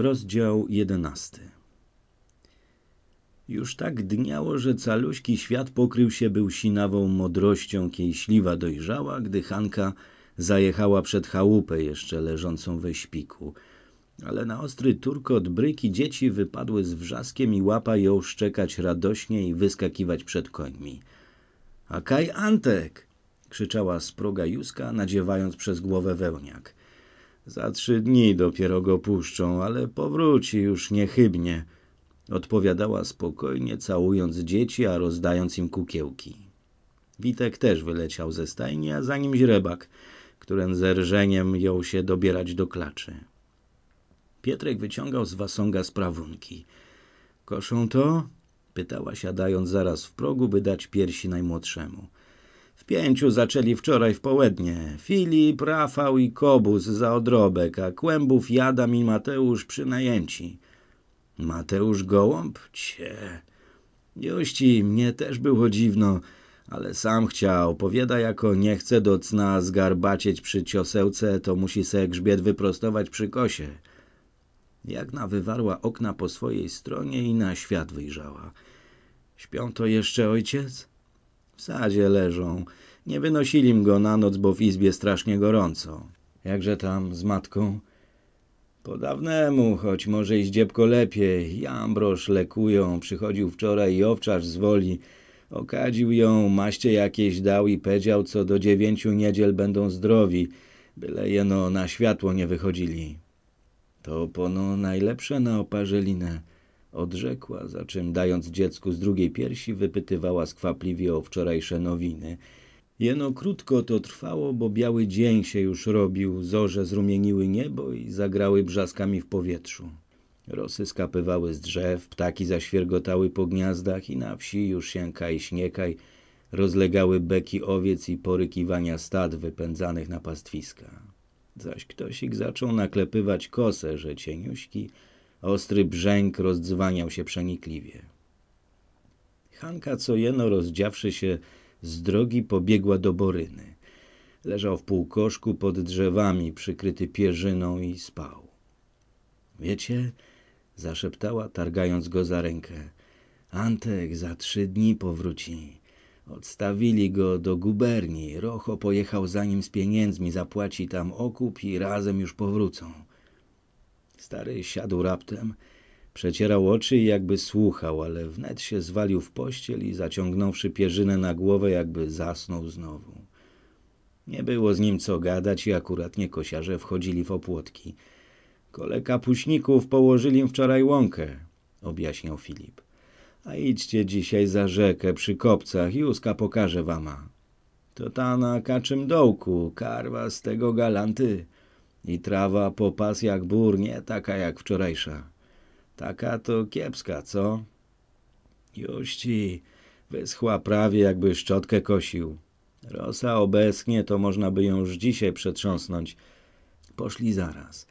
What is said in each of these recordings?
Rozdział jedenasty. Już tak dniało, że caluśki świat pokrył się był sinawą modrością, kiejśliwa śliwa dojrzała, gdy Hanka zajechała przed chałupę jeszcze leżącą we śpiku. Ale na ostry turkot bryki dzieci wypadły z wrzaskiem i łapa ją szczekać radośnie i wyskakiwać przed końmi. – A kaj Antek! – krzyczała z proga Józka, nadziewając przez głowę wełniak. Za trzy dni dopiero go puszczą, ale powróci już niechybnie, odpowiadała spokojnie, całując dzieci, a rozdając im kukiełki. Witek też wyleciał ze stajni, a za nim źrebak, którym zerżeniem jął się dobierać do klaczy. Pietrek wyciągał z wasonga sprawunki. Koszą to? pytała siadając zaraz w progu, by dać piersi najmłodszemu. W pięciu zaczęli wczoraj w południe. Filip, Rafał i Kobus za odrobek, a Kłębów, Jadam i Mateusz przynajęci. Mateusz Gołąb? Cie. Juści, mnie też było dziwno, ale sam chciał. Powiada, jako nie chce do cna zgarbacieć przy ciosełce, to musi se grzbiet wyprostować przy kosie. Jagna wywarła okna po swojej stronie i na świat wyjrzała. Śpią to jeszcze ojciec? W sadzie leżą. Nie wynosili go na noc, bo w izbie strasznie gorąco. Jakże tam z matką? Po dawnemu, choć może i z dziebko lepiej. Jambrosz lekują, przychodził wczoraj i owczarz z woli. Okadził ją, maście jakieś dał i pedział, co do dziewięciu niedziel będą zdrowi, byle jeno na światło nie wychodzili. To pono najlepsze na oparzelinę odrzekła, za czym dając dziecku z drugiej piersi wypytywała skwapliwie o wczorajsze nowiny. Jeno krótko to trwało, bo biały dzień się już robił, zorze zrumieniły niebo i zagrały brzaskami w powietrzu. Rosy skapywały z drzew, ptaki zaświergotały po gniazdach i na wsi już siękaj śniekaj rozlegały beki owiec i porykiwania stad wypędzanych na pastwiska. Zaś ktoś ich zaczął naklepywać kosę, że cieniuśki – Ostry brzęk rozdzwaniał się przenikliwie. Hanka co jeno rozdziawszy się z drogi pobiegła do Boryny. Leżał w półkoszku pod drzewami, przykryty pierzyną i spał. Wiecie, zaszeptała, targając go za rękę. Antek za trzy dni powróci. Odstawili go do guberni. Rocho pojechał za nim z pieniędzmi, zapłaci tam okup i razem już powrócą. Stary siadł raptem, przecierał oczy i jakby słuchał, ale wnet się zwalił w pościel i zaciągnąwszy pierzynę na głowę, jakby zasnął znowu. Nie było z nim co gadać i akurat nie kosiarze wchodzili w opłotki. Kole kapuśników położyli wczoraj łąkę, objaśniał Filip. A idźcie dzisiaj za rzekę przy kopcach, Józka pokaże wama. To ta na kaczym dołku, karwa z tego galanty. I trawa popas jak bór, nie taka jak wczorajsza. Taka to kiepska, co? Już ci wyschła prawie, jakby szczotkę kosił. Rosa obesknie to można by ją już dzisiaj przetrząsnąć. Poszli zaraz.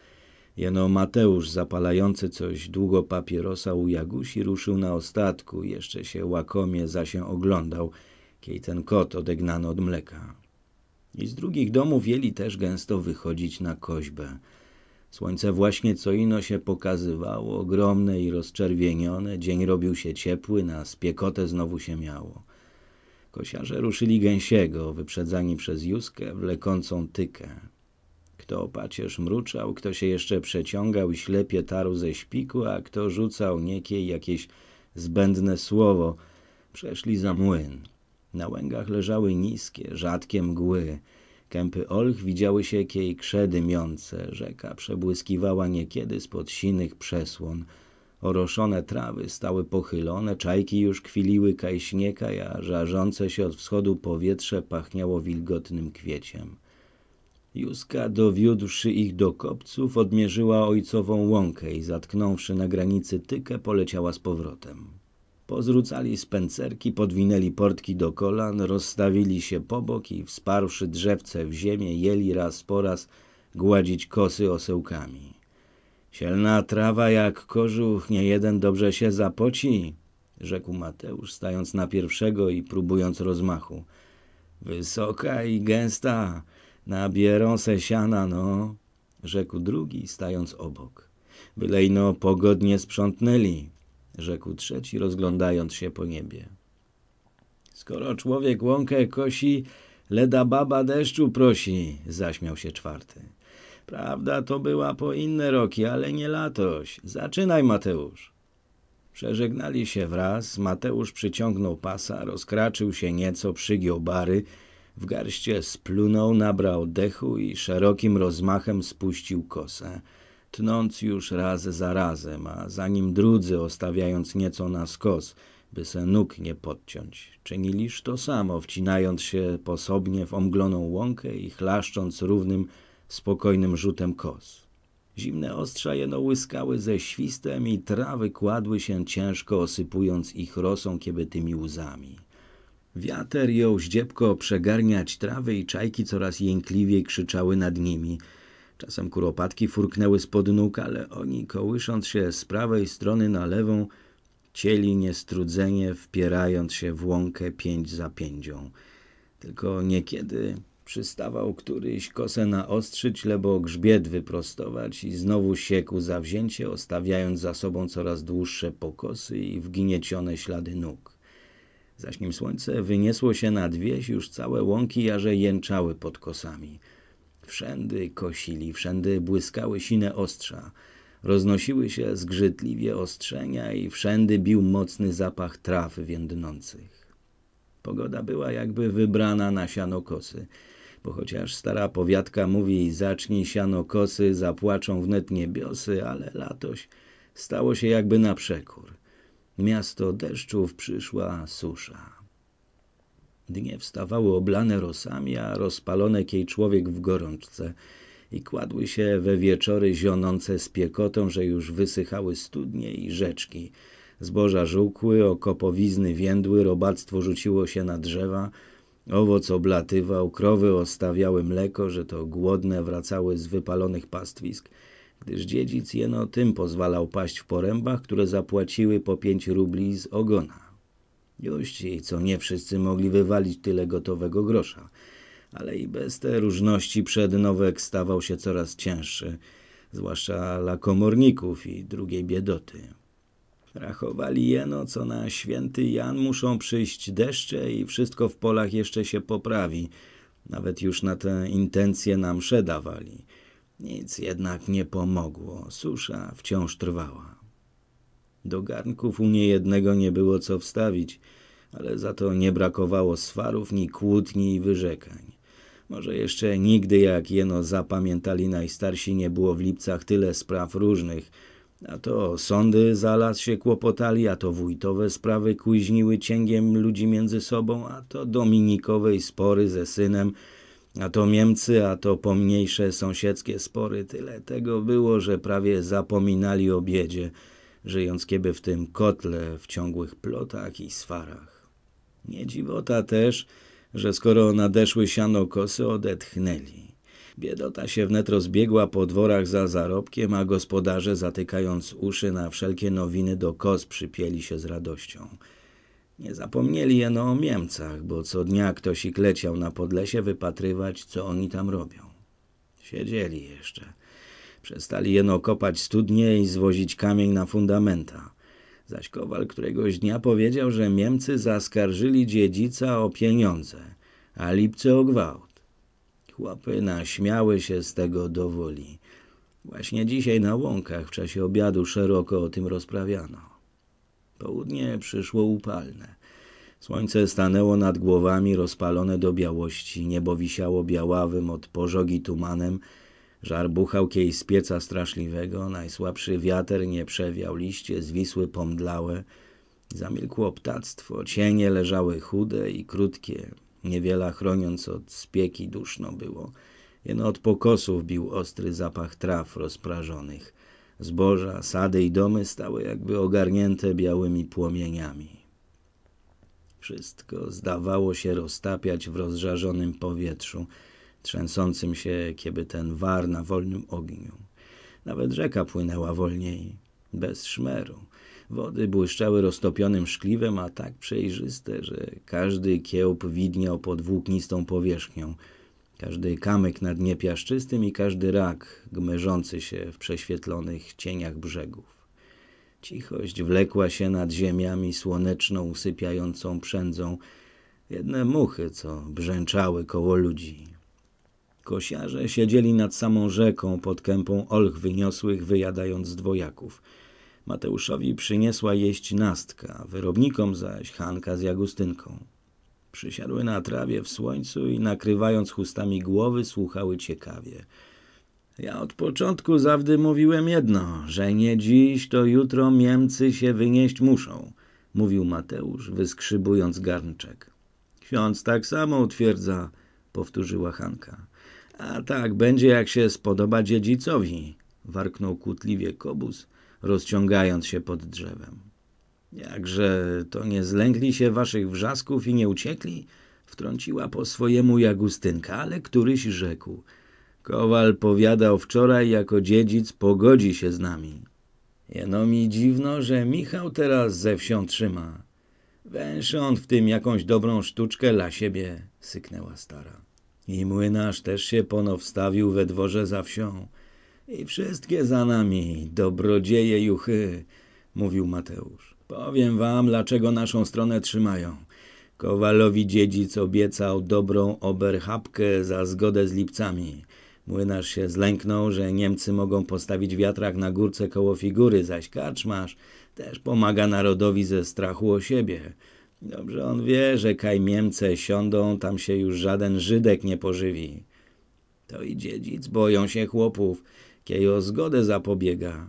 Jeno Mateusz, zapalający coś długo papierosa u Jagusi, ruszył na ostatku. Jeszcze się łakomie za się oglądał, kiej ten kot odegnano od mleka. I z drugich domów jeli też gęsto wychodzić na koźbę. Słońce właśnie co ino się pokazywało, ogromne i rozczerwienione. Dzień robił się ciepły, na spiekotę znowu się miało. Kosiarze ruszyli gęsiego, wyprzedzani przez Juskę wlekącą tykę. Kto pacierz mruczał, kto się jeszcze przeciągał i ślepie tarł ze śpiku, a kto rzucał niekiej jakieś zbędne słowo. Przeszli za młyn. Na łęgach leżały niskie, rzadkie mgły. Kępy olch widziały się jej krzedy miące, rzeka przebłyskiwała niekiedy spod sinych przesłon. Oroszone trawy stały pochylone, czajki już kwiliły kaj śnieka, a żarzące się od wschodu powietrze pachniało wilgotnym kwieciem. Józka, dowiódłszy ich do kopców, odmierzyła ojcową łąkę i zatknąwszy na granicy tykę, poleciała z powrotem. Pozrzucali spencerki, podwinęli portki do kolan, rozstawili się po boki, wsparłszy drzewce w ziemię, jeli raz po raz gładzić kosy osełkami. Sielna trawa jak kożuch, nie jeden dobrze się zapoci, rzekł Mateusz, stając na pierwszego i próbując rozmachu. Wysoka i gęsta, nabierą se siana, no, rzekł drugi, stając obok. Wylejno pogodnie sprzątnęli rzekł trzeci, rozglądając się po niebie. Skoro człowiek łąkę kosi, leda baba deszczu prosi, zaśmiał się czwarty. Prawda, to była po inne roki, ale nie latoś. Zaczynaj, Mateusz. Przeżegnali się wraz, Mateusz przyciągnął pasa, rozkraczył się nieco, przygiął bary, w garście splunął, nabrał dechu i szerokim rozmachem spuścił kosę tnąc już raz za razem, a zanim drudzy ostawiając nieco na skos, by se nóg nie podciąć. Czyniliż to samo, wcinając się posobnie w omgloną łąkę i chlaszcząc równym, spokojnym rzutem kos. Zimne ostrza jeno łyskały ze świstem i trawy kładły się ciężko, osypując ich rosą kiebytymi łzami. Wiater jął zdziepko przegarniać trawy i czajki coraz jękliwiej krzyczały nad nimi – Czasem kuropatki furknęły spod nóg, ale oni, kołysząc się z prawej strony na lewą, cieli niestrudzenie, wpierając się w łąkę pięć za pięcią. Tylko niekiedy przystawał któryś kosę naostrzyć, lebo grzbiet wyprostować i znowu siekł zawzięcie, ostawiając za sobą coraz dłuższe pokosy i wgniecione ślady nóg. Zaś nim słońce wyniesło się nad wieś, już całe łąki jarze jęczały pod kosami – Wszędy kosili, wszędy błyskały sine ostrza. Roznosiły się zgrzytliwie ostrzenia i wszędy bił mocny zapach traw więdnących. Pogoda była jakby wybrana na siano kosy, bo chociaż stara powiatka mówi zacznij siano kosy, zapłaczą wnet niebiosy, ale latoś stało się jakby na przekór. Miasto deszczów przyszła susza. Dnie wstawały oblane rosami, a rozpalone kiej człowiek w gorączce i kładły się we wieczory zionące z piekotą, że już wysychały studnie i rzeczki. Zboża żółkły, okopowizny więdły, robactwo rzuciło się na drzewa, owoc oblatywał, krowy ostawiały mleko, że to głodne wracały z wypalonych pastwisk, gdyż dziedzic jeno tym pozwalał paść w porębach, które zapłaciły po pięć rubli z ogona. Już ci, co nie wszyscy mogli wywalić tyle gotowego grosza. Ale i bez te różności przednowek stawał się coraz cięższy, zwłaszcza dla komorników i drugiej biedoty. Rachowali jeno, co na święty Jan muszą przyjść deszcze i wszystko w polach jeszcze się poprawi. Nawet już na te intencje nam szedawali. Nic jednak nie pomogło. Susza wciąż trwała. Do garnków u niejednego nie było co wstawić, ale za to nie brakowało swarów, ni kłótni i wyrzekań. Może jeszcze nigdy, jak jeno zapamiętali najstarsi, nie było w Lipcach tyle spraw różnych. A to sądy za las się kłopotali, a to wójtowe sprawy kuźniły cięgiem ludzi między sobą, a to dominikowej spory ze synem, a to Niemcy, a to pomniejsze sąsiedzkie spory. Tyle tego było, że prawie zapominali o biedzie żyjąc kiedy w tym kotle w ciągłych plotach i swarach. Nie dziwota też, że skoro nadeszły siano kosy, odetchnęli. Biedota się wnet rozbiegła po dworach za zarobkiem, a gospodarze, zatykając uszy na wszelkie nowiny do kos, przypieli się z radością. Nie zapomnieli jeno o Niemcach, bo co dnia ktoś ich leciał na Podlesie wypatrywać, co oni tam robią. Siedzieli jeszcze – Przestali jeno kopać studnie i zwozić kamień na fundamenta. Zaś Kowal któregoś dnia powiedział, że Niemcy zaskarżyli dziedzica o pieniądze, a Lipce o gwałt. Chłopy naśmiały się z tego dowoli. Właśnie dzisiaj na łąkach w czasie obiadu szeroko o tym rozprawiano. Południe przyszło upalne. Słońce stanęło nad głowami rozpalone do białości, niebo wisiało białawym od pożogi tumanem, Żar buchał kiej z pieca straszliwego, najsłabszy wiater nie przewiał, liście zwisły pomdlałe. Zamilkło ptactwo, cienie leżały chude i krótkie, niewiela chroniąc od spieki duszno było. Jeno od pokosów bił ostry zapach traw rozprażonych. Zboża, sady i domy stały jakby ogarnięte białymi płomieniami. Wszystko zdawało się roztapiać w rozżarzonym powietrzu trzęsącym się, kiedy ten war na wolnym ogniu. Nawet rzeka płynęła wolniej, bez szmeru. Wody błyszczały roztopionym szkliwem, a tak przejrzyste, że każdy kiełb widniał pod włóknistą powierzchnią, każdy kamyk na dnie piaszczystym i każdy rak gmyżący się w prześwietlonych cieniach brzegów. Cichość wlekła się nad ziemiami słoneczną, usypiającą przędzą. Jedne muchy, co brzęczały koło ludzi, kosiarze siedzieli nad samą rzeką pod kępą olch wyniosłych, wyjadając dwojaków. Mateuszowi przyniosła jeść nastka, wyrobnikom zaś Hanka z Jagustynką. Przysiadły na trawie w słońcu i nakrywając chustami głowy słuchały ciekawie. Ja od początku zawdy mówiłem jedno, że nie dziś, to jutro Niemcy się wynieść muszą, mówił Mateusz, wyskrzybując garnczek. Ksiądz tak samo utwierdza, powtórzyła Hanka. A tak będzie, jak się spodoba dziedzicowi, warknął kłótliwie kobus, rozciągając się pod drzewem. Jakże to nie zlękli się waszych wrzasków i nie uciekli? Wtrąciła po swojemu Jagustynka, ale któryś rzekł. Kowal powiadał wczoraj, jako dziedzic pogodzi się z nami. Jeno mi dziwno, że Michał teraz ze wsią trzyma. Węszy on w tym jakąś dobrą sztuczkę dla siebie, syknęła stara. I młynarz też się ponow we dworze za wsią. I wszystkie za nami, dobrodzieje juchy, mówił Mateusz. Powiem wam, dlaczego naszą stronę trzymają. Kowalowi dziedzic obiecał dobrą oberchapkę za zgodę z lipcami. Młynarz się zlęknął, że Niemcy mogą postawić wiatrak na górce koło figury, zaś Karczmasz też pomaga narodowi ze strachu o siebie. Dobrze on wie, że kajmiemce siądą, tam się już żaden Żydek nie pożywi. To i dziedzic boją się chłopów, o zgodę zapobiega.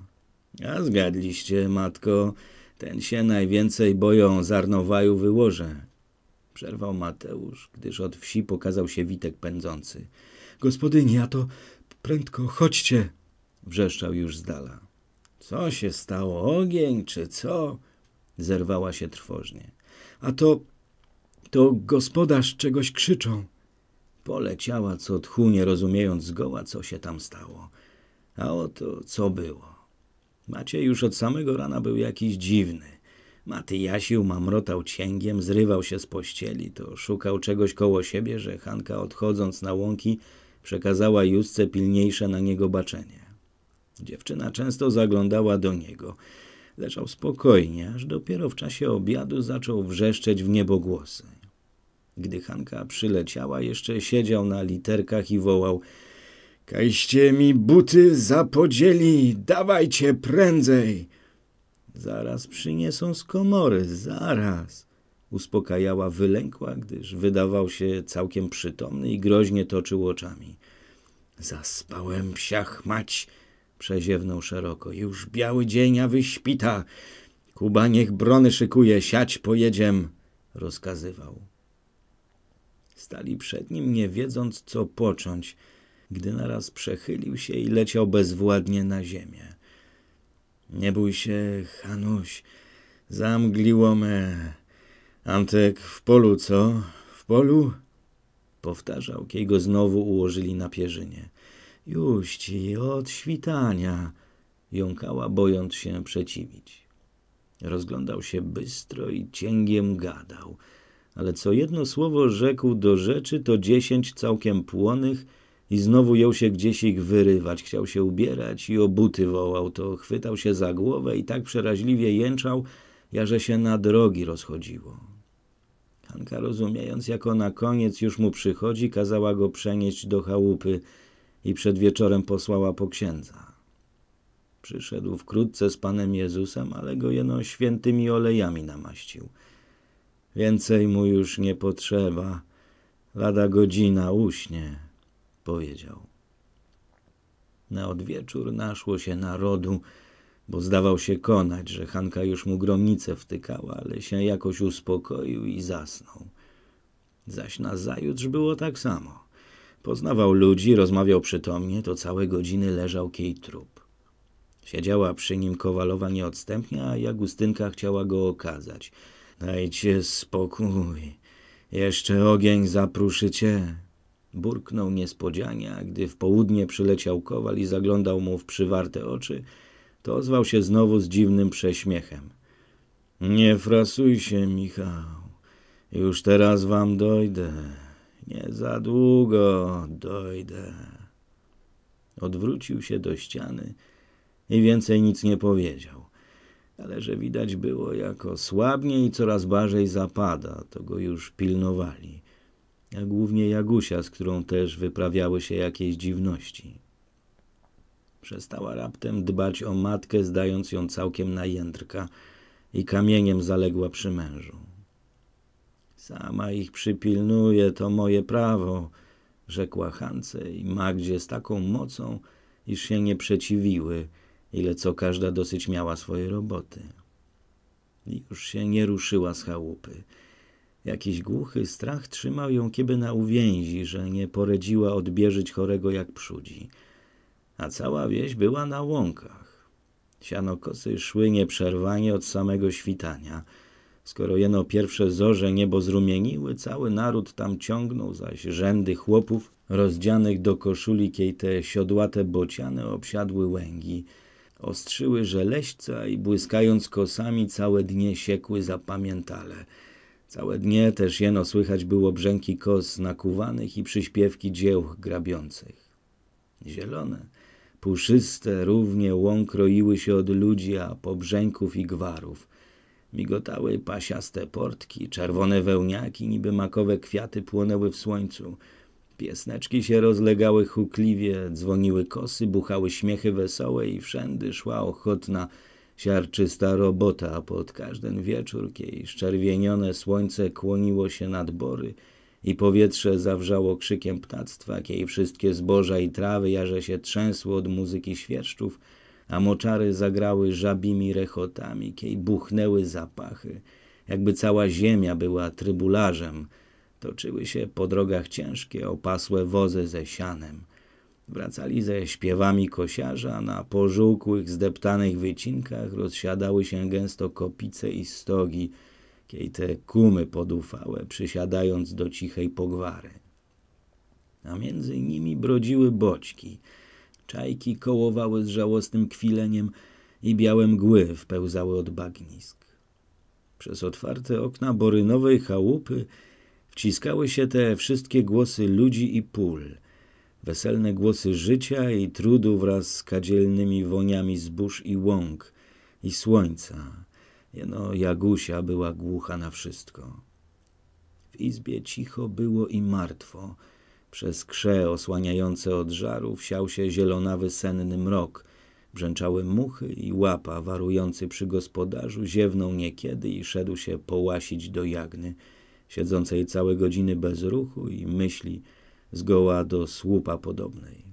A zgadliście, matko, ten się najwięcej boją zarnowaju wyłoże. Przerwał Mateusz, gdyż od wsi pokazał się Witek pędzący. Gospodyni, a to prędko, chodźcie! Wrzeszczał już z dala. Co się stało, ogień czy co? Zerwała się trwożnie a to, to gospodarz czegoś krzyczą. Poleciała co tchu, nie rozumiejąc zgoła, co się tam stało. A oto co było. Maciej już od samego rana był jakiś dziwny. jasił, mamrotał cięgiem, zrywał się z pościeli, to szukał czegoś koło siebie, że Hanka odchodząc na łąki przekazała Józce pilniejsze na niego baczenie. Dziewczyna często zaglądała do niego – Leżał spokojnie, aż dopiero w czasie obiadu zaczął wrzeszczeć w niebogłosy. Gdy Hanka przyleciała, jeszcze siedział na literkach i wołał – Kajście mi buty zapodzieli, dawajcie prędzej! Zaraz przyniosą z komory, zaraz! Uspokajała wylękła, gdyż wydawał się całkiem przytomny i groźnie toczył oczami. Zaspałem psiach mać, Przeziewnął szeroko. Już biały dzień, a wyśpita. Kuba niech brony szykuje, siać pojedziem, rozkazywał. Stali przed nim, nie wiedząc, co począć, gdy naraz przechylił się i leciał bezwładnie na ziemię. Nie bój się, Hanuś, zamgliło me. Antek, w polu, co? W polu? Powtarzał, kiedy go znowu ułożyli na pierzynie. Już ci od świtania, jąkała, bojąc się przeciwić. Rozglądał się bystro i cięgiem gadał, ale co jedno słowo rzekł do rzeczy, to dziesięć całkiem płonych i znowu jął się gdzieś ich wyrywać. Chciał się ubierać i o buty wołał, to chwytał się za głowę i tak przeraźliwie jęczał, jaże się na drogi rozchodziło. Hanka, rozumiejąc, jako ona koniec już mu przychodzi, kazała go przenieść do chałupy – i przed wieczorem posłała po księdza. Przyszedł wkrótce z Panem Jezusem, ale go jeno świętymi olejami namaścił. Więcej mu już nie potrzeba, lada godzina uśnie, powiedział. Na odwieczór naszło się narodu, bo zdawał się konać, że Hanka już mu gromnicę wtykała, ale się jakoś uspokoił i zasnął. Zaś na zajutrz było tak samo. Poznawał ludzi, rozmawiał przytomnie, to całe godziny leżał kiej trup. Siedziała przy nim Kowalowa nieodstępnie, a Jagustynka chciała go okazać. Dajcie spokój, jeszcze ogień zapruszycie. Burknął niespodzianie, a gdy w południe przyleciał Kowal i zaglądał mu w przywarte oczy, to ozwał się znowu z dziwnym prześmiechem. Nie frasuj się, Michał, już teraz wam dojdę. Nie za długo dojdę. Odwrócił się do ściany i więcej nic nie powiedział. Ale że widać było, jako słabnie i coraz bardziej zapada, to go już pilnowali. A głównie Jagusia, z którą też wyprawiały się jakieś dziwności. Przestała raptem dbać o matkę, zdając ją całkiem na jędrka i kamieniem zaległa przy mężu. Sama ich przypilnuje, to moje prawo, rzekła Hance i Magdzie z taką mocą, iż się nie przeciwiły, ile co każda dosyć miała swoje roboty. Już się nie ruszyła z chałupy. Jakiś głuchy strach trzymał ją kiedy na uwięzi, że nie poradziła odbierzyć chorego jak przudzi. A cała wieś była na łąkach. Sianokosy szły nieprzerwanie od samego świtania – Skoro jeno pierwsze zorze niebo zrumieniły, cały naród tam ciągnął, zaś rzędy chłopów rozdzianych do koszuli, kiej te siodłate bociany obsiadły łęgi. Ostrzyły żeleśca i błyskając kosami całe dnie siekły zapamiętale. Całe dnie też jeno słychać było brzęki kos nakuwanych i przyśpiewki dzieł grabiących. Zielone, puszyste równie łąk roiły się od ludzi, a po brzęków i gwarów – Migotały pasiaste portki, czerwone wełniaki, niby makowe kwiaty płonęły w słońcu. Piesneczki się rozlegały hukliwie, dzwoniły kosy, buchały śmiechy wesołe i wszędy szła ochotna, siarczysta robota, a pod każdy wieczór, kiedy szczerwienione słońce kłoniło się nad bory i powietrze zawrzało krzykiem ptactwa, kiedy wszystkie zboża i trawy jarze się trzęsło od muzyki świerszczów, a moczary zagrały żabimi rechotami, kiej buchnęły zapachy, jakby cała ziemia była trybularzem. Toczyły się po drogach ciężkie, opasłe wozy ze sianem. Wracali ze śpiewami kosiarza, na pożółkłych, zdeptanych wycinkach rozsiadały się gęsto kopice i stogi, kiej te kumy podufałe, przysiadając do cichej pogwary. A między nimi brodziły boćki – Czajki kołowały z żałosnym kwileniem i białe mgły wpełzały od bagnisk. Przez otwarte okna borynowej chałupy wciskały się te wszystkie głosy ludzi i pól, weselne głosy życia i trudu wraz z kadzielnymi woniami zbóż i łąk i słońca. Jeno Jagusia była głucha na wszystko. W izbie cicho było i martwo – przez krze osłaniające od żarów wsiał się zielonawy senny mrok. Brzęczały muchy i łapa warujący przy gospodarzu ziewnął niekiedy i szedł się połasić do jagny, siedzącej całe godziny bez ruchu i myśli zgoła do słupa podobnej.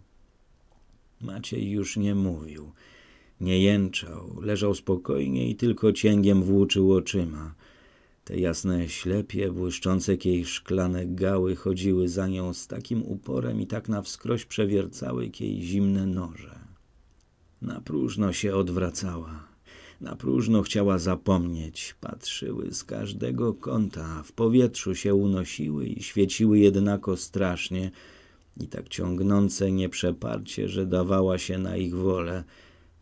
Maciej już nie mówił, nie jęczał, leżał spokojnie i tylko cięgiem włóczył oczyma – te jasne ślepie, błyszczące jej szklane gały chodziły za nią z takim uporem i tak na wskroś przewiercały jej zimne noże. Na próżno się odwracała. Na próżno chciała zapomnieć. Patrzyły z każdego kąta, w powietrzu się unosiły i świeciły jednako strasznie i tak ciągnące nieprzeparcie, że dawała się na ich wolę,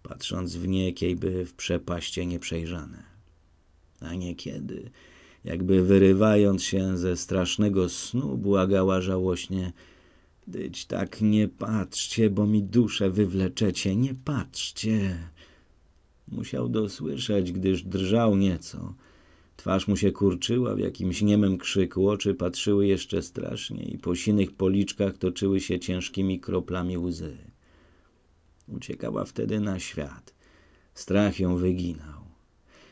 patrząc w niej by w przepaście nieprzejrzane. A niekiedy jakby wyrywając się ze strasznego snu, błagała żałośnie: Dyć tak nie patrzcie, bo mi duszę wywleczecie, nie patrzcie. Musiał dosłyszeć, gdyż drżał nieco. Twarz mu się kurczyła w jakimś niemym krzyku, oczy patrzyły jeszcze straszniej, i po sinych policzkach toczyły się ciężkimi kroplami łzy. Uciekała wtedy na świat. Strach ją wyginał.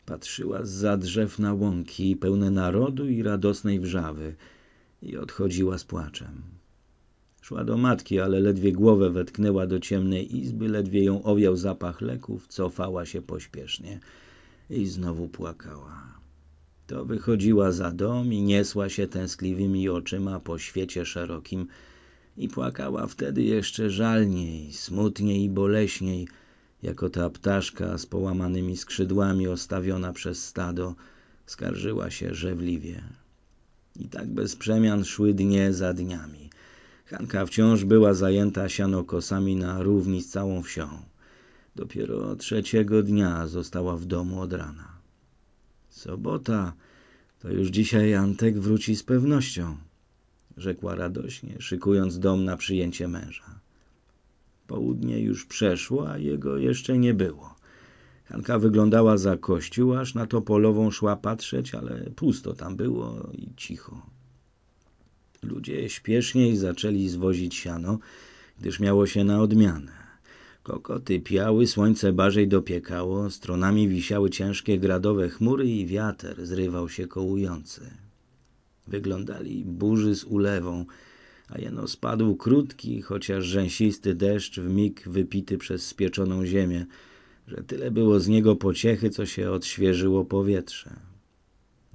Patrzyła za drzew na łąki pełne narodu i radosnej wrzawy i odchodziła z płaczem. Szła do matki, ale ledwie głowę wetknęła do ciemnej izby, ledwie ją owiał zapach leków, cofała się pośpiesznie i znowu płakała. To wychodziła za dom i niesła się tęskliwymi oczyma po świecie szerokim i płakała wtedy jeszcze żalniej, smutniej i boleśniej – jako ta ptaszka z połamanymi skrzydłami ostawiona przez stado, skarżyła się żewliwie. I tak bez przemian szły dnie za dniami. Hanka wciąż była zajęta sianokosami na równi z całą wsią. Dopiero trzeciego dnia została w domu od rana. Sobota, to już dzisiaj Antek wróci z pewnością, rzekła radośnie, szykując dom na przyjęcie męża. Południe już przeszło, a jego jeszcze nie było. Hanka wyglądała za kościół, aż na polową szła patrzeć, ale pusto tam było i cicho. Ludzie śpieszniej zaczęli zwozić siano, gdyż miało się na odmianę. Kokoty piały, słońce barzej dopiekało, stronami wisiały ciężkie gradowe chmury i wiatr zrywał się kołujący. Wyglądali burzy z ulewą, a jeno spadł krótki, chociaż rzęsisty deszcz w mig wypity przez spieczoną ziemię, że tyle było z niego pociechy, co się odświeżyło powietrze.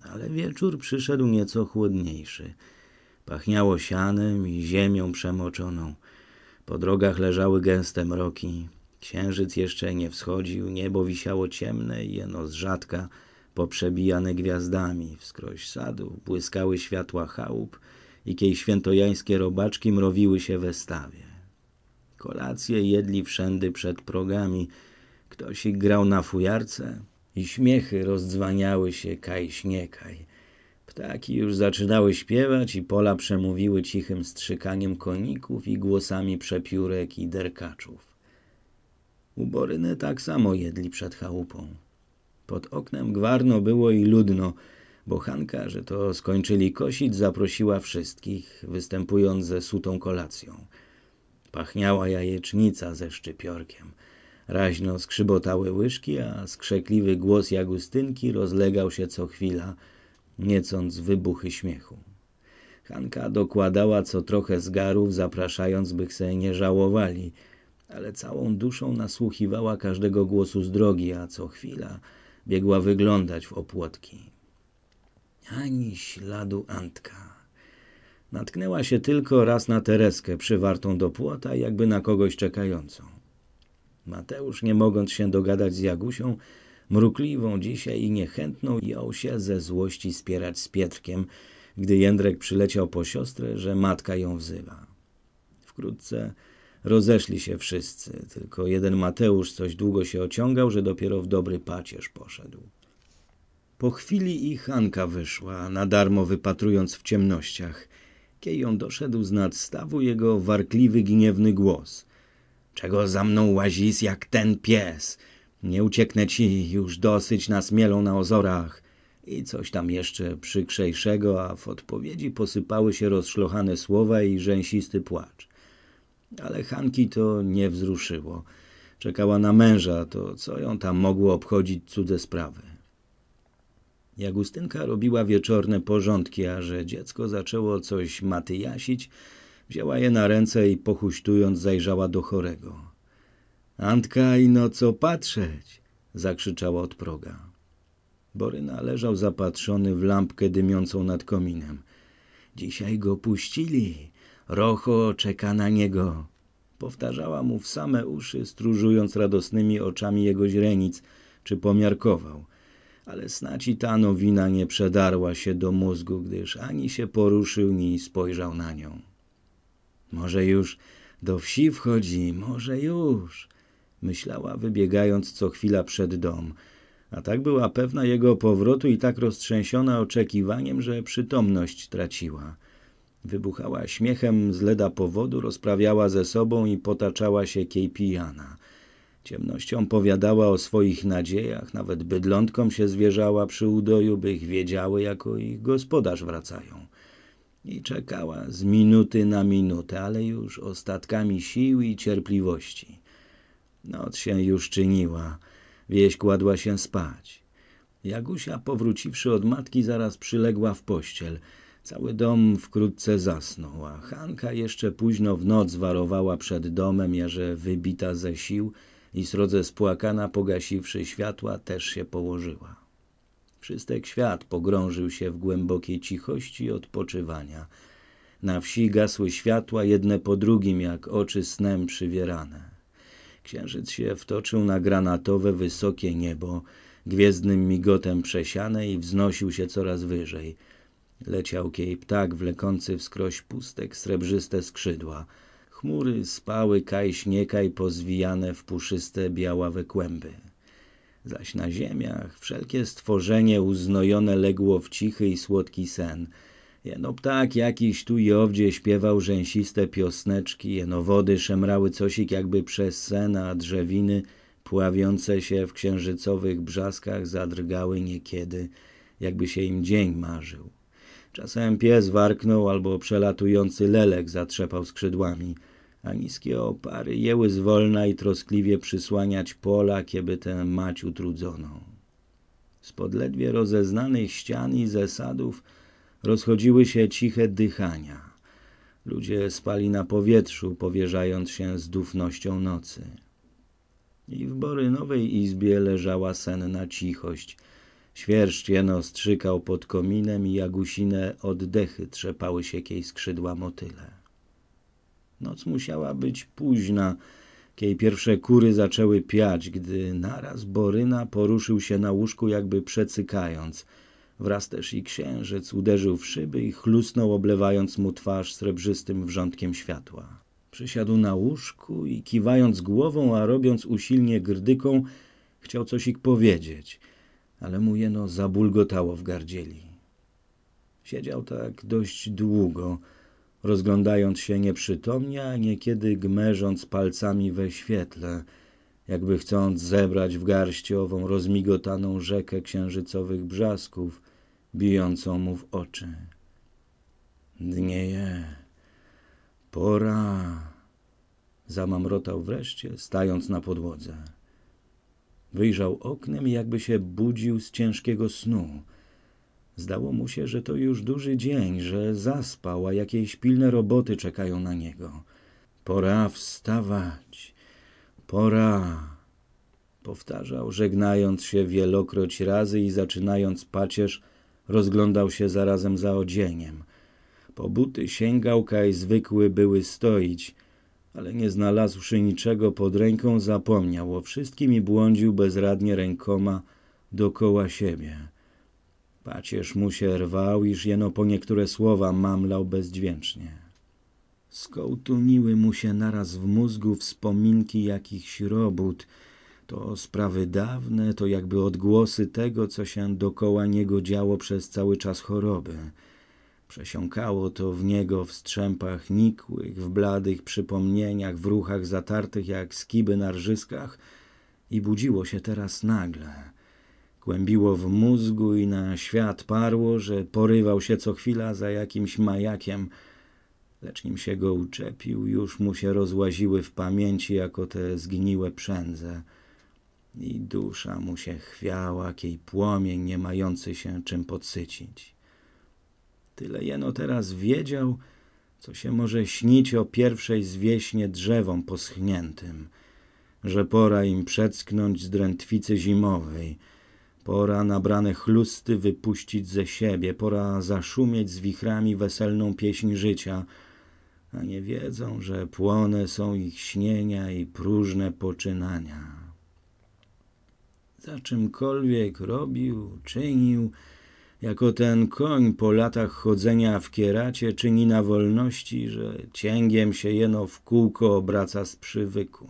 Ale wieczór przyszedł nieco chłodniejszy. Pachniało sianem i ziemią przemoczoną. Po drogach leżały gęste mroki. Księżyc jeszcze nie wschodził, niebo wisiało ciemne i jeno z rzadka poprzebijane gwiazdami. Wskroś sadu błyskały światła chałup, i świętojańskie robaczki mrowiły się we stawie. Kolacje jedli wszędy przed progami. Ktoś ich grał na fujarce i śmiechy rozdzwaniały się kaj śniekaj. Ptaki już zaczynały śpiewać i pola przemówiły cichym strzykaniem koników i głosami przepiórek i derkaczów. Uboryny tak samo jedli przed chałupą. Pod oknem gwarno było i ludno – bo Hanka, że to skończyli kosić, zaprosiła wszystkich, występując ze sutą kolacją. Pachniała jajecznica ze szczypiorkiem. Raźno skrzybotały łyżki, a skrzekliwy głos Jagustynki rozlegał się co chwila, niecąc wybuchy śmiechu. Hanka dokładała co trochę zgarów, zapraszając, bych se nie żałowali, ale całą duszą nasłuchiwała każdego głosu z drogi, a co chwila biegła wyglądać w opłotki ani śladu Antka. Natknęła się tylko raz na Tereskę przywartą do płota, jakby na kogoś czekającą. Mateusz, nie mogąc się dogadać z Jagusią, mrukliwą dzisiaj i niechętną, jął się ze złości spierać z Pietrkiem, gdy Jędrek przyleciał po siostrę, że matka ją wzywa. Wkrótce rozeszli się wszyscy, tylko jeden Mateusz coś długo się ociągał, że dopiero w dobry pacierz poszedł. Po chwili i Hanka wyszła, na darmo wypatrując w ciemnościach. ją doszedł z nadstawu jego warkliwy, gniewny głos. Czego za mną łazis jak ten pies? Nie ucieknę ci, już dosyć nas mielą na ozorach. I coś tam jeszcze przykrzejszego, a w odpowiedzi posypały się rozszlochane słowa i rzęsisty płacz. Ale Hanki to nie wzruszyło. Czekała na męża, to co ją tam mogło obchodzić cudze sprawy? Jagustynka robiła wieczorne porządki, a że dziecko zaczęło coś matyjasić, wzięła je na ręce i pochuśtując zajrzała do chorego. Antka, ino co patrzeć! zakrzyczała od proga. Boryna leżał zapatrzony w lampkę dymiącą nad kominem. Dzisiaj go puścili. Rocho czeka na niego. Powtarzała mu w same uszy, stróżując radosnymi oczami jego źrenic, czy pomiarkował – ale snać i ta nowina nie przedarła się do mózgu, gdyż ani się poruszył, ni spojrzał na nią. Może już do wsi wchodzi, może już, myślała, wybiegając co chwila przed dom, a tak była pewna jego powrotu i tak roztrzęsiona oczekiwaniem, że przytomność traciła. Wybuchała śmiechem z leda powodu, rozprawiała ze sobą i potaczała się kiej pijana – Ciemnością powiadała o swoich nadziejach, nawet bydlątkom się zwierzała przy udoju, by ich wiedziały, jako ich gospodarz wracają. I czekała z minuty na minutę, ale już ostatkami sił i cierpliwości. Noc się już czyniła, wieś kładła się spać. Jagusia, powróciwszy od matki, zaraz przyległa w pościel. Cały dom wkrótce zasnął, a Hanka jeszcze późno w noc warowała przed domem, jaże wybita ze sił – i srodze spłakana, pogasiwszy światła, też się położyła. Wszystek świat pogrążył się w głębokiej cichości i odpoczywania. Na wsi gasły światła jedne po drugim, jak oczy snem przywierane. Księżyc się wtoczył na granatowe, wysokie niebo, gwiezdnym migotem przesiane i wznosił się coraz wyżej. Leciał kiej ptak wlekący wskroś pustek srebrzyste skrzydła – Chmury spały kaj śniekaj pozwijane w puszyste białawe kłęby. Zaś na ziemiach wszelkie stworzenie uznojone legło w cichy i słodki sen. Jeno ptak jakiś tu i owdzie śpiewał rzęsiste piosneczki, jeno wody szemrały cosik jakby przez sen, a drzewiny pławiące się w księżycowych brzaskach zadrgały niekiedy, jakby się im dzień marzył. Czasem pies warknął albo przelatujący lelek zatrzepał skrzydłami, a niskie opary jeły zwolna i troskliwie przysłaniać pola, kiedy tę mać utrudzono. Spod ledwie rozeznanych ścian i zesadów rozchodziły się ciche dychania. Ludzie spali na powietrzu, powierzając się z dufnością nocy. I w Borynowej izbie leżała senna cichość – Świerszcz jeno strzykał pod kominem i jagusine oddechy trzepały się kiej skrzydła motyle. Noc musiała być późna, kiej pierwsze kury zaczęły piać, gdy naraz Boryna poruszył się na łóżku jakby przecykając. Wraz też i księżyc uderzył w szyby i chlusnął, oblewając mu twarz srebrzystym wrzątkiem światła. Przysiadł na łóżku i kiwając głową, a robiąc usilnie grdyką, chciał coś ich powiedzieć – ale mu jeno zabulgotało w gardzieli. Siedział tak dość długo, rozglądając się nieprzytomnie, a niekiedy gmerząc palcami we świetle, jakby chcąc zebrać w garści ową rozmigotaną rzekę księżycowych brzasków, bijącą mu w oczy. Dnieje, pora, zamamrotał wreszcie, stając na podłodze. Wyjrzał oknem i jakby się budził z ciężkiego snu. Zdało mu się, że to już duży dzień, że zaspał, a jakieś pilne roboty czekają na niego. Pora wstawać, pora, powtarzał, żegnając się wielokroć razy i zaczynając pacierz, rozglądał się zarazem za odzieniem. Po buty sięgał, kaj zwykły były stoić – ale nie znalazłszy niczego pod ręką, zapomniał o wszystkim i błądził bezradnie rękoma dokoła siebie. Pacierz mu się rwał, iż jeno po niektóre słowa mamlał bezdźwięcznie. Skołtuniły mu się naraz w mózgu wspominki jakichś robót. To sprawy dawne, to jakby odgłosy tego, co się dokoła niego działo przez cały czas choroby – Przesiąkało to w niego w strzępach nikłych, w bladych przypomnieniach, w ruchach zatartych jak skiby na rżyskach i budziło się teraz nagle. Kłębiło w mózgu i na świat parło, że porywał się co chwila za jakimś majakiem, lecz nim się go uczepił, już mu się rozłaziły w pamięci jako te zgniłe przędze i dusza mu się chwiała, kiej płomień nie mający się czym podsycić. Tyle jeno teraz wiedział, co się może śnić o pierwszej zwieśnie drzewom poschniętym, że pora im przecknąć z drętwicy zimowej, pora nabrane chlusty wypuścić ze siebie, pora zaszumieć z wichrami weselną pieśń życia, a nie wiedzą, że płone są ich śnienia i próżne poczynania. Za czymkolwiek robił, czynił, jako ten koń po latach chodzenia w kieracie czyni na wolności, że cięgiem się jeno w kółko obraca z przywyku.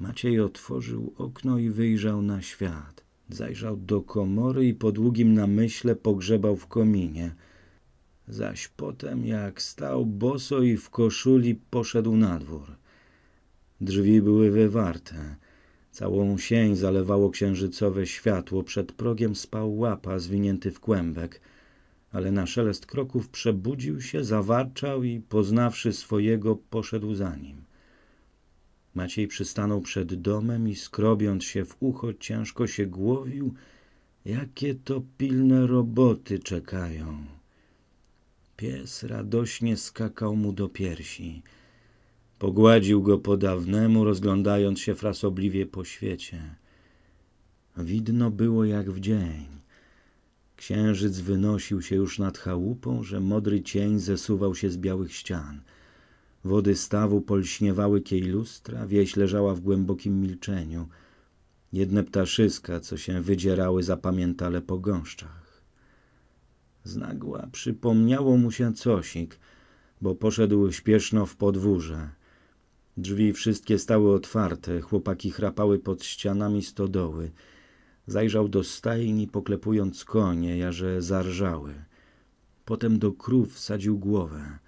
Maciej otworzył okno i wyjrzał na świat. Zajrzał do komory i po długim namyśle pogrzebał w kominie. Zaś potem, jak stał boso i w koszuli, poszedł na dwór. Drzwi były wywarte – Całą sień zalewało księżycowe światło. Przed progiem spał łapa zwinięty w kłębek. Ale na szelest kroków przebudził się, zawarczał i poznawszy swojego, poszedł za nim. Maciej przystanął przed domem i skrobiąc się w ucho, ciężko się głowił, jakie to pilne roboty czekają. Pies radośnie skakał mu do piersi. Pogładził go po dawnemu, rozglądając się frasobliwie po świecie. Widno było jak w dzień. Księżyc wynosił się już nad chałupą, że modry cień zesuwał się z białych ścian. Wody stawu polśniewały kiej lustra, wieś leżała w głębokim milczeniu. Jedne ptaszyska, co się wydzierały zapamiętale po gąszczach. Znagła przypomniało mu się cosik, bo poszedł śpieszno w podwórze. Drzwi wszystkie stały otwarte, chłopaki chrapały pod ścianami stodoły. Zajrzał do stajni, poklepując konie, jaże zarżały. Potem do krów sadził głowę.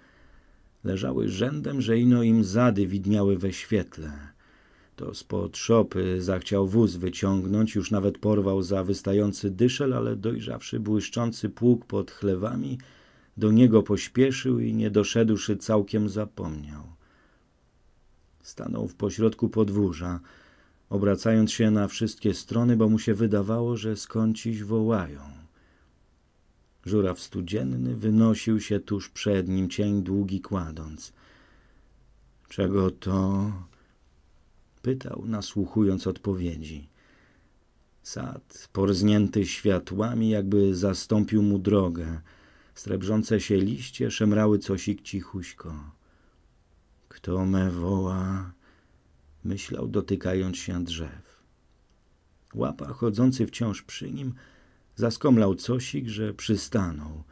Leżały rzędem, że ino im zady widniały we świetle. To spod szopy zachciał wóz wyciągnąć, już nawet porwał za wystający dyszel, ale dojrzawszy błyszczący pług pod chlewami, do niego pośpieszył i nie doszedłszy całkiem zapomniał. Stanął w pośrodku podwórza, obracając się na wszystkie strony, bo mu się wydawało, że skądsiś wołają. Żuraw studzienny wynosił się tuż przed nim, cień długi kładąc. Czego to? Pytał, nasłuchując odpowiedzi. Sad, porznięty światłami, jakby zastąpił mu drogę. Srebrzące się liście szemrały cosik cichuśko. Kto me woła? Myślał, dotykając się drzew. Łapa, chodzący wciąż przy nim, zaskomlał cosik, że przystanął.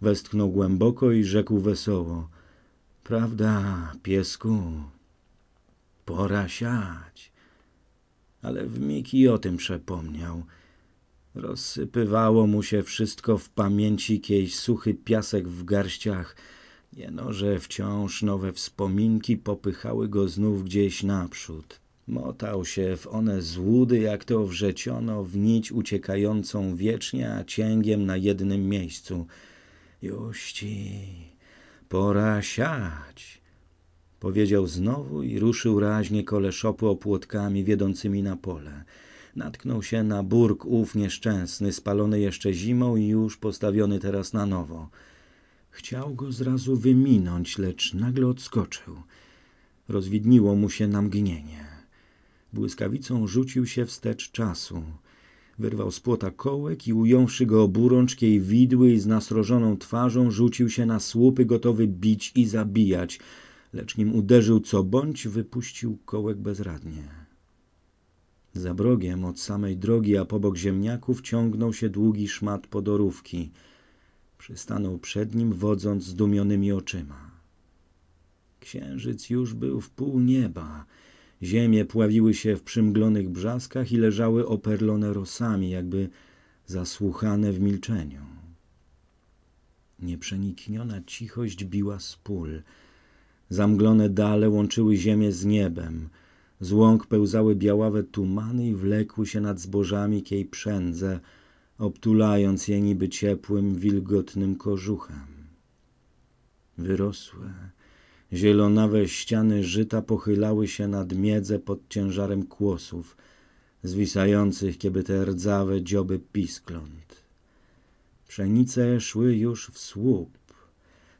Westchnął głęboko i rzekł wesoło. Prawda, piesku, pora siać. Ale w miki o tym przepomniał. Rozsypywało mu się wszystko w pamięci, kiejś suchy piasek w garściach – Jeno że wciąż nowe wspominki popychały go znów gdzieś naprzód. Motał się w one złudy, jak to wrzeciono w nić uciekającą wiecznie, a cięgiem na jednym miejscu. Juści, pora siać, powiedział znowu i ruszył raźnie kole szopy opłotkami wiodącymi na pole. Natknął się na burg ów nieszczęsny, spalony jeszcze zimą i już postawiony teraz na nowo. Chciał go zrazu wyminąć, lecz nagle odskoczył. Rozwidniło mu się na mgnienie. Błyskawicą rzucił się wstecz czasu. Wyrwał z płota kołek i ująwszy go oburącz jej widły i z nasrożoną twarzą rzucił się na słupy, gotowy bić i zabijać, lecz nim uderzył co bądź, wypuścił kołek bezradnie. Za brogiem od samej drogi, a pobok ziemniaków ciągnął się długi szmat podorówki – Przystanął przed nim, wodząc zdumionymi oczyma. Księżyc już był w pół nieba. Ziemie pławiły się w przymglonych brzaskach i leżały operlone rosami, jakby zasłuchane w milczeniu. Nieprzenikniona cichość biła z pól. Zamglone dale łączyły ziemię z niebem. Z łąk pełzały białawe tumany i wlekły się nad zbożami kiej przędze – obtulając je niby ciepłym, wilgotnym kożuchem. Wyrosłe, zielonawe ściany żyta pochylały się nad miedzę pod ciężarem kłosów, zwisających kiedy te rdzawe dzioby piskląt. Pszenice szły już w słup,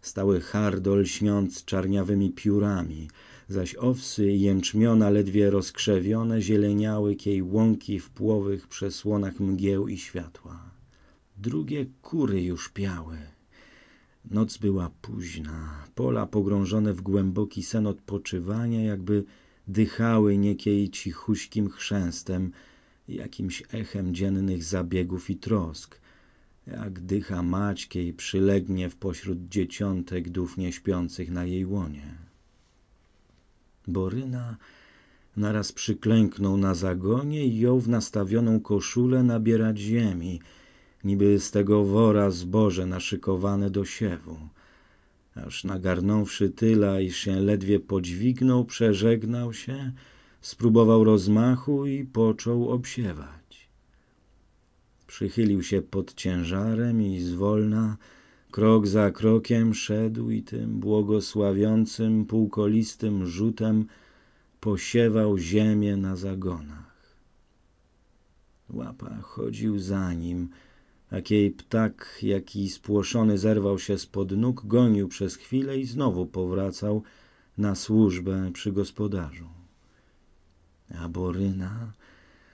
stały hardol śniąc czarniawymi piórami, zaś owsy jęczmiona ledwie rozkrzewione zieleniały kiej łąki w płowych przesłonach mgieł i światła. Drugie kury już piały. Noc była późna, pola pogrążone w głęboki sen odpoczywania, jakby dychały niekiej cichuśkim chrzęstem, jakimś echem dziennych zabiegów i trosk – jak dycha Maćkiej przylegnie w pośród dzieciątek dufnie śpiących na jej łonie. Boryna naraz przyklęknął na zagonie i jął w nastawioną koszulę nabierać ziemi, niby z tego wora zboże naszykowane do siewu. Aż nagarnąwszy tyla, iż się ledwie podźwignął, przeżegnał się, spróbował rozmachu i począł obsiewać. Przychylił się pod ciężarem i zwolna, Krok za krokiem szedł i tym błogosławiącym, półkolistym rzutem posiewał ziemię na zagonach. Łapa chodził za nim, a jej ptak, jaki spłoszony zerwał się spod nóg, gonił przez chwilę i znowu powracał na służbę przy gospodarzu. A Boryna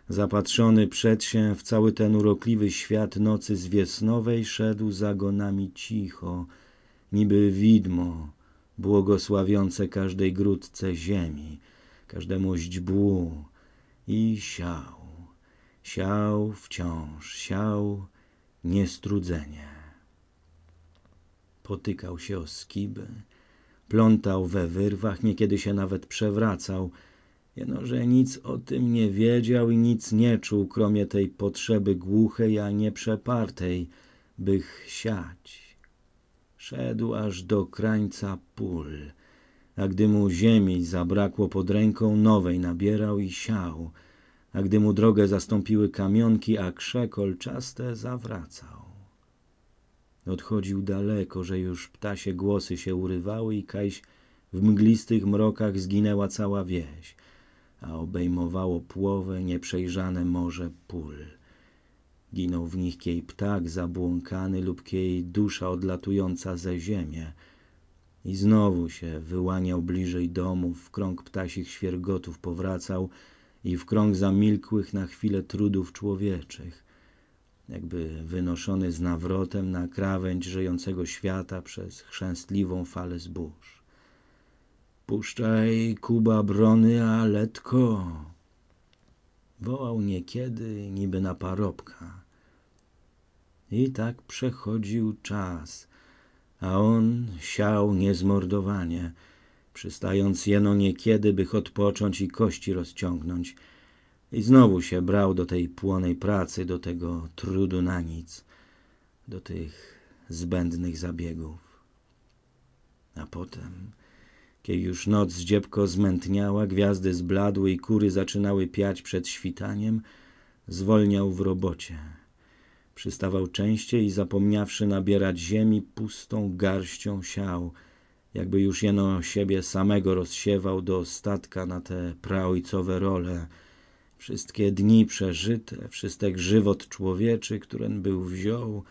Zapatrzony przed się w cały ten urokliwy świat nocy zwiesnowej szedł zagonami cicho, niby widmo błogosławiące każdej grudce ziemi, każdemu źdźbłu i siał, siał wciąż, siał niestrudzenie. Potykał się o skiby, plątał we wyrwach, niekiedy się nawet przewracał – Jeno, że nic o tym nie wiedział i nic nie czuł, kromie tej potrzeby głuchej, a nieprzepartej, bych siać. Szedł aż do krańca pól, a gdy mu ziemi zabrakło pod ręką, nowej nabierał i siał, a gdy mu drogę zastąpiły kamionki, a krzek olczaste zawracał. Odchodził daleko, że już ptasie głosy się urywały i kajś w mglistych mrokach zginęła cała wieś a obejmowało płowe, nieprzejrzane morze pól. Ginął w nich kiej ptak zabłąkany lub kiej dusza odlatująca ze ziemię. I znowu się wyłaniał bliżej domów, w krąg ptasich świergotów powracał i w krąg zamilkłych na chwilę trudów człowieczych, jakby wynoszony z nawrotem na krawędź żyjącego świata przez chrzęstliwą falę zbóż. Puszczaj, Kuba, brony, a letko! Wołał niekiedy niby na parobka. I tak przechodził czas, a on siał niezmordowanie, przystając jeno niekiedy, bych odpocząć i kości rozciągnąć. I znowu się brał do tej płonej pracy, do tego trudu na nic, do tych zbędnych zabiegów. A potem kiedy już noc dziebko zmętniała, gwiazdy zbladły i kury zaczynały piać przed świtaniem, zwolniał w robocie. Przystawał częściej i zapomniawszy nabierać ziemi, pustą garścią siał, jakby już jeno siebie samego rozsiewał do ostatka na te praojcowe role. Wszystkie dni przeżyte, wszystek żywot człowieczy, któren był wziął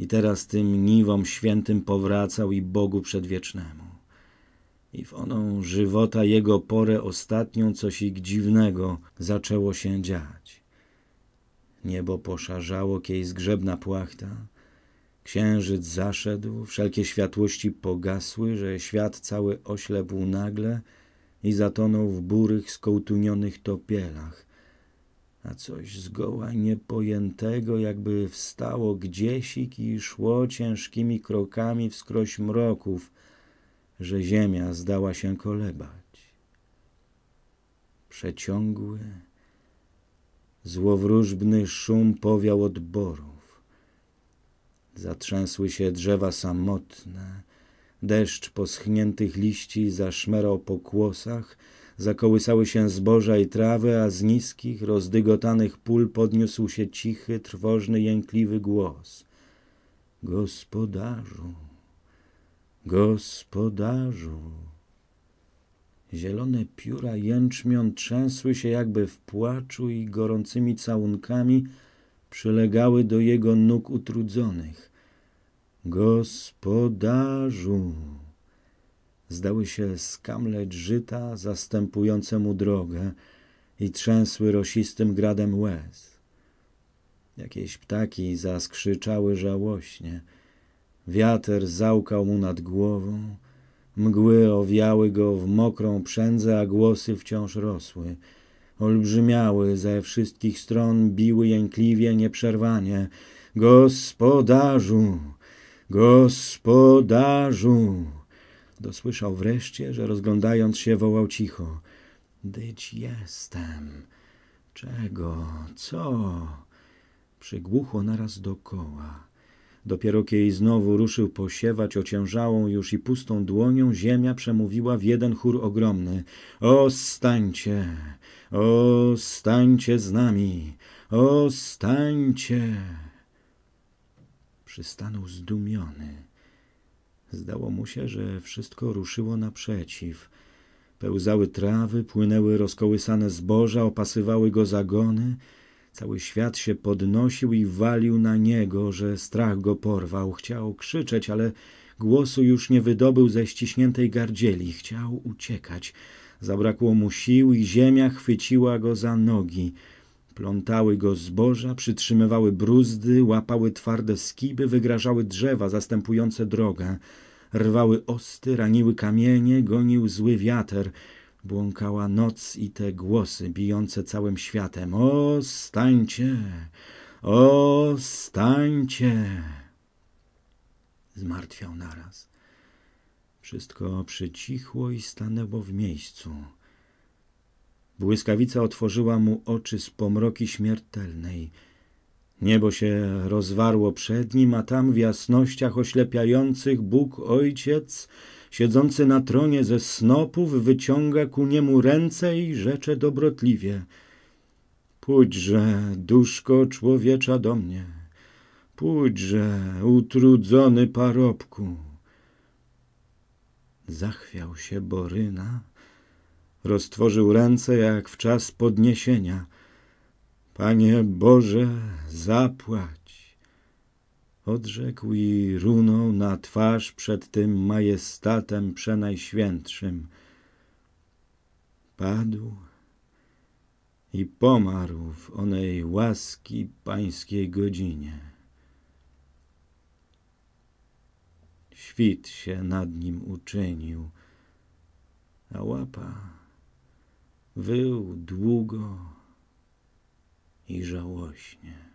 i teraz tym niwom świętym powracał i Bogu przedwiecznemu i w oną żywota jego porę ostatnią coś ich dziwnego zaczęło się dziać. Niebo poszarzało, kiej zgrzebna płachta. Księżyc zaszedł, wszelkie światłości pogasły, że świat cały oślepł nagle i zatonął w burych, skołtunionych topielach. A coś zgoła niepojętego jakby wstało gdziesik i szło ciężkimi krokami wskroś mroków – że ziemia zdała się kolebać. Przeciągły, złowróżbny szum powiał od borów. Zatrzęsły się drzewa samotne, deszcz poschniętych liści zaszmerał po kłosach, zakołysały się zboża i trawy, a z niskich, rozdygotanych pól podniósł się cichy, trwożny, jękliwy głos. Gospodarzu! Gospodarzu. Zielone pióra jęczmion trzęsły się jakby w płaczu i gorącymi całunkami przylegały do jego nóg utrudzonych. Gospodarzu! Zdały się skamleć żyta zastępujące mu drogę i trzęsły rosistym gradem łez. Jakieś ptaki zaskrzyczały żałośnie – Wiatr załkał mu nad głową, mgły owiały go w mokrą przędzę, a głosy wciąż rosły. Olbrzymiały ze wszystkich stron, biły jękliwie, nieprzerwanie. Gospodarzu! Gospodarzu! Dosłyszał wreszcie, że rozglądając się wołał cicho. Dyć jestem. Czego? Co? Przygłuchło naraz dokoła. Dopiero kiedy znowu ruszył posiewać ociężałą już i pustą dłonią, ziemia przemówiła w jeden chór ogromny. O, stańcie! O, stańcie z nami! O, stańcie! Przystanął zdumiony. Zdało mu się, że wszystko ruszyło naprzeciw. Pełzały trawy, płynęły rozkołysane zboża, opasywały go zagony – Cały świat się podnosił i walił na niego, że strach go porwał. Chciał krzyczeć, ale głosu już nie wydobył ze ściśniętej gardzieli. Chciał uciekać. Zabrakło mu sił i ziemia chwyciła go za nogi. Plątały go zboża, przytrzymywały bruzdy, łapały twarde skiby, wygrażały drzewa zastępujące drogę. Rwały osty, raniły kamienie, gonił zły wiatr. Błąkała noc i te głosy bijące całym światem. O, stańcie! O, stańcie! Zmartwiał naraz. Wszystko przycichło i stanęło w miejscu. Błyskawica otworzyła mu oczy z pomroki śmiertelnej. Niebo się rozwarło przed nim, a tam w jasnościach oślepiających Bóg Ojciec siedzący na tronie ze snopów, wyciąga ku niemu ręce i rzecze dobrotliwie. Pójdźże, duszko człowiecza do mnie, pójdźże, utrudzony parobku. Zachwiał się Boryna, roztworzył ręce jak w czas podniesienia. Panie Boże, zapłać odrzekł i runął na twarz przed tym majestatem przenajświętszym. Padł i pomarł w onej łaski pańskiej godzinie. Świt się nad nim uczynił, a łapa wył długo i żałośnie.